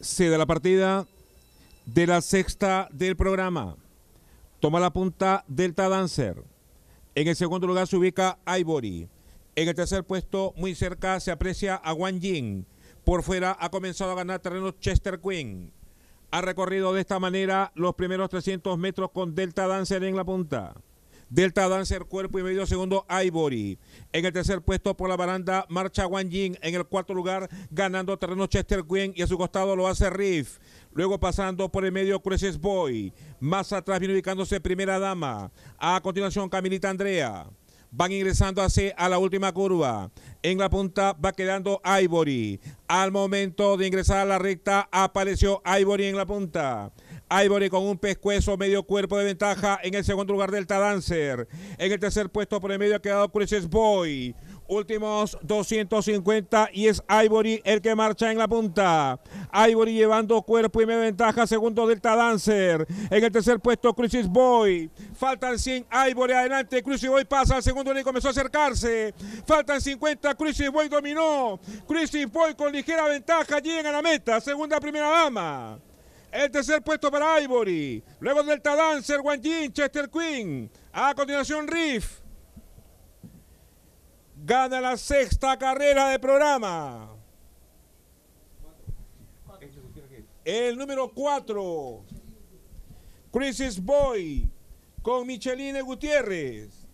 se da la partida de la sexta del programa. Toma la punta Delta Dancer. En el segundo lugar se ubica Ivory. En el tercer puesto, muy cerca, se aprecia a Wang Jin. Por fuera ha comenzado a ganar terreno Chester Queen. Ha recorrido de esta manera los primeros 300 metros con Delta Dancer en la punta. Delta Dancer, cuerpo y medio segundo, Ivory. En el tercer puesto por la baranda, marcha Wang Jing. En el cuarto lugar, ganando terreno Chester Quinn y a su costado lo hace Riff. Luego pasando por el medio, Cruces Boy. Más atrás viene ubicándose Primera Dama. A continuación, Camilita Andrea. Van ingresando así a la última curva. En la punta va quedando Ivory. Al momento de ingresar a la recta, apareció Ivory en la punta. Ivory con un pescuezo, medio cuerpo de ventaja en el segundo lugar Delta Dancer. En el tercer puesto por el medio ha quedado Cruises Boy. Últimos 250 y es Ivory el que marcha en la punta. Ivory llevando cuerpo y media ventaja. Segundo Delta Dancer. En el tercer puesto Crisis Boy. Faltan 100. Ivory adelante. Cruises Boy pasa al segundo y comenzó a acercarse. Faltan 50. Crisis Boy dominó. Crisis Boy con ligera ventaja. llega a la meta. Segunda primera dama. El tercer puesto para Ivory. Luego Delta Dancer, Jin, Chester Queen. A continuación Riff. Gana la sexta carrera de programa. El número cuatro. Crisis Boy con Micheline Gutiérrez.